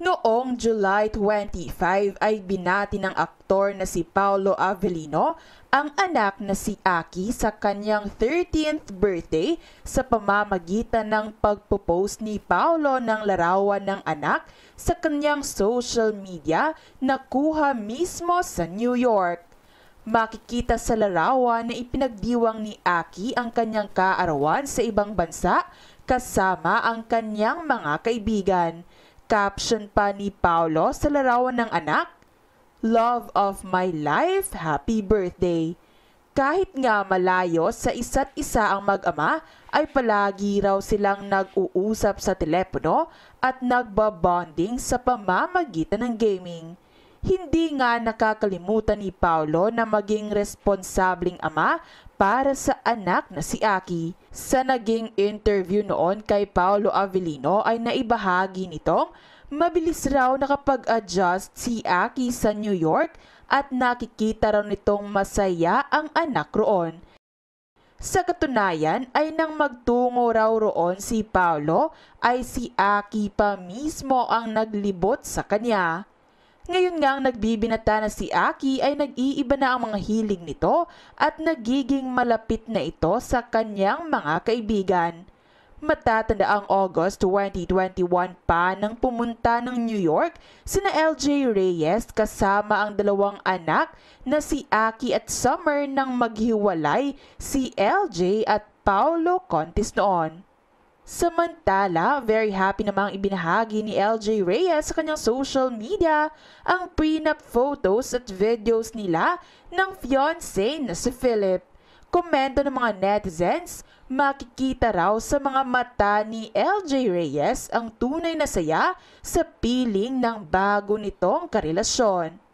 Noong July 25 ay binati ng aktor na si Paolo Avellino ang anak na si Aki sa kanyang 13th birthday sa pamamagitan ng pagpo-post ni Paolo ng larawan ng anak sa kanyang social media na kuha mismo sa New York. Makikita sa larawan na ipinagdiwang ni Aki ang kanyang kaarawan sa ibang bansa kasama ang kanyang mga kaibigan caption pa ni Paolo sa larawan ng anak, Love of my life, happy birthday! Kahit nga malayo sa isa't isa ang mag-ama, ay palagi raw silang nag-uusap sa telepono at nagbabonding sa pamamagitan ng gaming. Hindi nga nakakalimutan ni Paolo na maging responsabling ama para sa anak na si Aki. Sa naging interview noon kay Paolo Avellino ay naibahagi nitong mabilis raw nakapag-adjust si Aki sa New York at nakikita raw nitong masaya ang anak roon. Sa katunayan ay nang magtungo raw roon si Paolo ay si Aki pa mismo ang naglibot sa kanya. Ngayon nga ang nagbibinata na si Aki ay nag-iiba na ang mga hiling nito at nagiging malapit na ito sa kanyang mga kaibigan. Matatanda ang August 2021 pa nang pumunta ng New York sina LJ Reyes kasama ang dalawang anak na si Aki at Summer nang maghiwalay si LJ at Paolo Contis noon. Samantala, very happy namang ibinahagi ni LJ Reyes sa kanyang social media ang prenup photos at videos nila ng fiancé na si Philip. Komento ng mga netizens, makikita raw sa mga mata ni LJ Reyes ang tunay na saya sa piling ng bago nitong karelasyon.